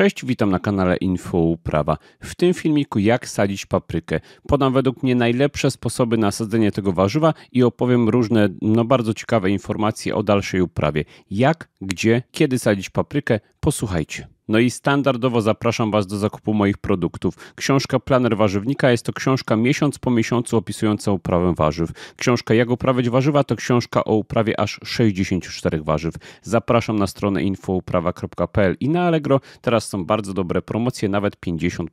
Cześć, witam na kanale Info Prawa. W tym filmiku jak sadzić paprykę. Podam według mnie najlepsze sposoby na sadzenie tego warzywa i opowiem różne, no bardzo ciekawe informacje o dalszej uprawie. Jak, gdzie, kiedy sadzić paprykę, posłuchajcie. No i standardowo zapraszam Was do zakupu moich produktów. Książka Planer Warzywnika jest to książka miesiąc po miesiącu opisująca uprawę warzyw. Książka Jak uprawiać warzywa to książka o uprawie aż 64 warzyw. Zapraszam na stronę infouprawa.pl i na Allegro teraz są bardzo dobre promocje, nawet 50%.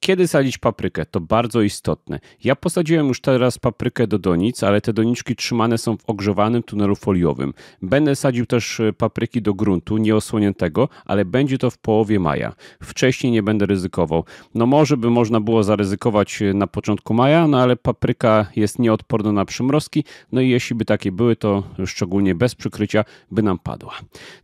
Kiedy sadzić paprykę? To bardzo istotne. Ja posadziłem już teraz paprykę do donic, ale te doniczki trzymane są w ogrzewanym tunelu foliowym. Będę sadził też e, papryki do gruntu, nieosłoniętego, ale będzie to w połowie maja. Wcześniej nie będę ryzykował. No może by można było zaryzykować e, na początku maja, no ale papryka jest nieodporna na przymrozki, no i jeśli by takie były, to szczególnie bez przykrycia by nam padła.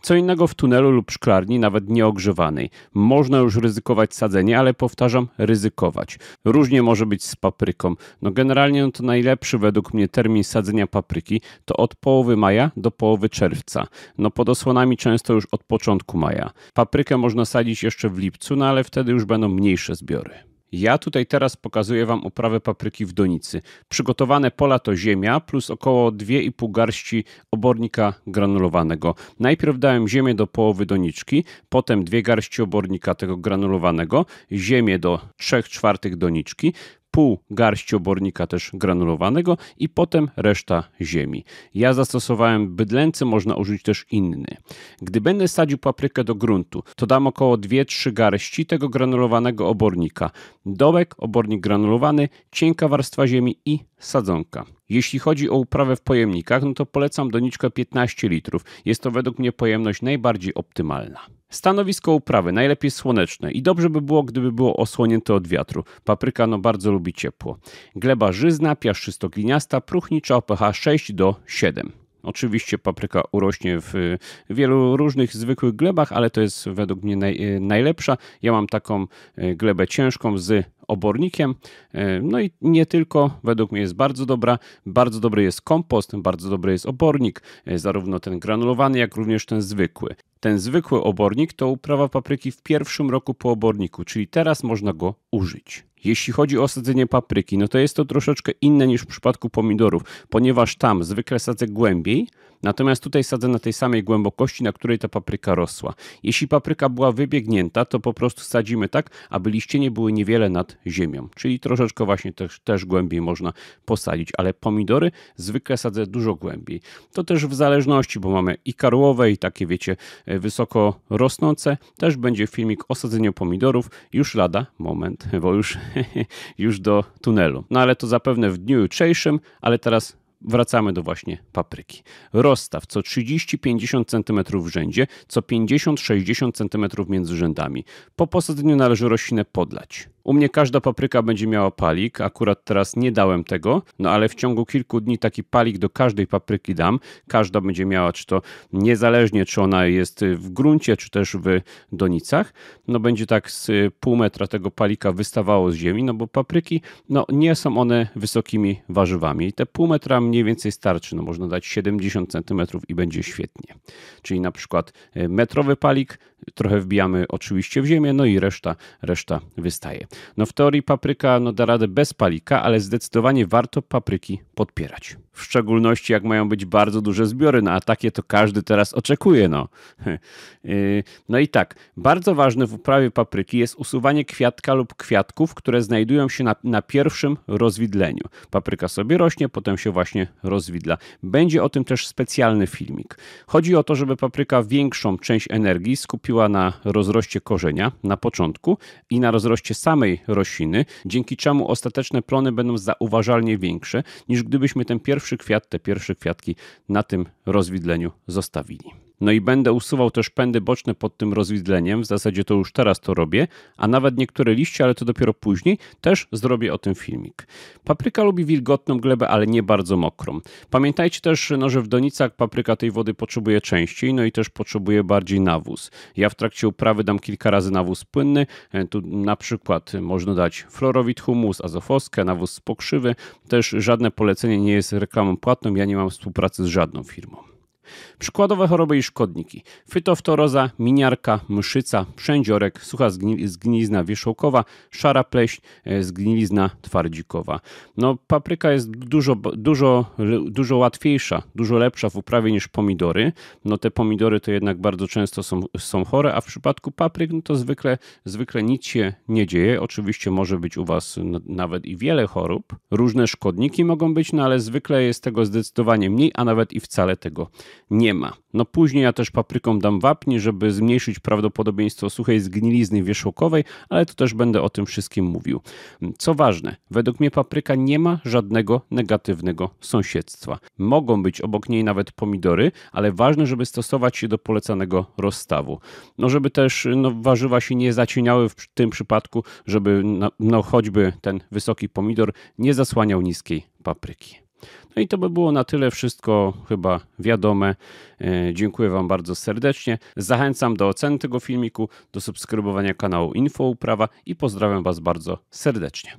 Co innego w tunelu lub szklarni, nawet nieogrzewanej. Można już ryzykować sadzenie, ale powtarzam, ryzykować. Różnie może być z papryką. No generalnie no to najlepszy według mnie termin sadzenia papryki to od połowy maja do połowy czerwca. No pod osłonami często już od początku maja. Paprykę można sadzić jeszcze w lipcu, no ale wtedy już będą mniejsze zbiory. Ja tutaj teraz pokazuję Wam uprawę papryki w donicy. Przygotowane pola to ziemia plus około 2,5 garści obornika granulowanego. Najpierw dałem ziemię do połowy doniczki, potem 2 garści obornika tego granulowanego, ziemię do 3 czwartych doniczki, pół garści obornika też granulowanego i potem reszta ziemi. Ja zastosowałem bydlęcy, można użyć też inny. Gdy będę sadził paprykę do gruntu, to dam około 2-3 garści tego granulowanego obornika. Dołek, obornik granulowany, cienka warstwa ziemi i sadzonka. Jeśli chodzi o uprawę w pojemnikach, no to polecam doniczkę 15 litrów. Jest to według mnie pojemność najbardziej optymalna. Stanowisko uprawy najlepiej słoneczne i dobrze by było, gdyby było osłonięte od wiatru. Papryka no bardzo lubi ciepło. Gleba żyzna, piaszczystogliniasta, próchnicza o pH 6 do 7. Oczywiście papryka urośnie w wielu różnych zwykłych glebach, ale to jest według mnie naj, e, najlepsza. Ja mam taką e, glebę ciężką z obornikiem. E, no i nie tylko, według mnie jest bardzo dobra. Bardzo dobry jest kompost, bardzo dobry jest obornik, e, zarówno ten granulowany, jak również ten zwykły ten zwykły obornik to uprawa papryki w pierwszym roku po oborniku, czyli teraz można go użyć. Jeśli chodzi o sadzenie papryki, no to jest to troszeczkę inne niż w przypadku pomidorów, ponieważ tam zwykle sadzę głębiej, natomiast tutaj sadzę na tej samej głębokości, na której ta papryka rosła. Jeśli papryka była wybiegnięta, to po prostu sadzimy tak, aby liście nie były niewiele nad ziemią, czyli troszeczkę właśnie też, też głębiej można posadzić, ale pomidory zwykle sadzę dużo głębiej. To też w zależności, bo mamy i karłowe, i takie wiecie, e, wysoko rosnące. Też będzie filmik o sadzeniu pomidorów. Już lada, moment, bo już, już do tunelu. No ale to zapewne w dniu jutrzejszym, ale teraz wracamy do właśnie papryki. Rozstaw co 30-50 cm w rzędzie, co 50-60 cm między rzędami. Po posadzeniu należy roślinę podlać. U mnie każda papryka będzie miała palik. Akurat teraz nie dałem tego, no ale w ciągu kilku dni taki palik do każdej papryki dam. Każda będzie miała, czy to niezależnie, czy ona jest w gruncie, czy też w donicach. No będzie tak z pół metra tego palika wystawało z ziemi, no bo papryki, no nie są one wysokimi warzywami. te pół metra mniej więcej starczy, no można dać 70 cm i będzie świetnie. Czyli na przykład e, metrowy palik, trochę wbijamy oczywiście w ziemię, no i reszta, reszta wystaje. No w teorii papryka no, da radę bez palika, ale zdecydowanie warto papryki podpierać. W szczególności jak mają być bardzo duże zbiory, no a takie to każdy teraz oczekuje, no. E, no i tak, bardzo ważne w uprawie papryki jest usuwanie kwiatka lub kwiatków, które znajdują się na, na pierwszym rozwidleniu. Papryka sobie rośnie, potem się właśnie rozwidla. Będzie o tym też specjalny filmik. Chodzi o to, żeby papryka większą część energii skupiła na rozroście korzenia na początku i na rozroście samej rośliny, dzięki czemu ostateczne plony będą zauważalnie większe niż gdybyśmy ten pierwszy kwiat, te pierwsze kwiatki na tym rozwidleniu zostawili. No i będę usuwał też pędy boczne pod tym rozwidleniem, w zasadzie to już teraz to robię, a nawet niektóre liście, ale to dopiero później, też zrobię o tym filmik. Papryka lubi wilgotną glebę, ale nie bardzo mokrą. Pamiętajcie też, no, że w donicach papryka tej wody potrzebuje częściej, no i też potrzebuje bardziej nawóz. Ja w trakcie uprawy dam kilka razy nawóz płynny, e, tu na przykład można dać florowit humus, azofoskę, nawóz z pokrzywy, też żadne polecenie nie jest reklamą płatną, ja nie mam współpracy z żadną firmą. Przykładowe choroby i szkodniki. Fytoftoroza, miniarka, mszyca, przędziorek, sucha zgnilizna wierzchołkowa, szara pleś e, zgnilizna twardzikowa. No, papryka jest dużo, dużo, dużo łatwiejsza, dużo lepsza w uprawie niż pomidory. No, te pomidory to jednak bardzo często są, są chore, a w przypadku papryk no to zwykle, zwykle nic się nie dzieje. Oczywiście może być u Was nawet i wiele chorób. Różne szkodniki mogą być, no ale zwykle jest tego zdecydowanie mniej, a nawet i wcale tego nie ma. No później ja też paprykom dam wapni, żeby zmniejszyć prawdopodobieństwo suchej zgnilizny wierzchołkowej, ale to też będę o tym wszystkim mówił. Co ważne, według mnie papryka nie ma żadnego negatywnego sąsiedztwa. Mogą być obok niej nawet pomidory, ale ważne, żeby stosować się do polecanego rozstawu. No żeby też no, warzywa się nie zacieniały w tym przypadku, żeby no, no choćby ten wysoki pomidor nie zasłaniał niskiej papryki. No i to by było na tyle wszystko chyba wiadome. E, dziękuję Wam bardzo serdecznie. Zachęcam do oceny tego filmiku, do subskrybowania kanału Info Uprawa i pozdrawiam Was bardzo serdecznie.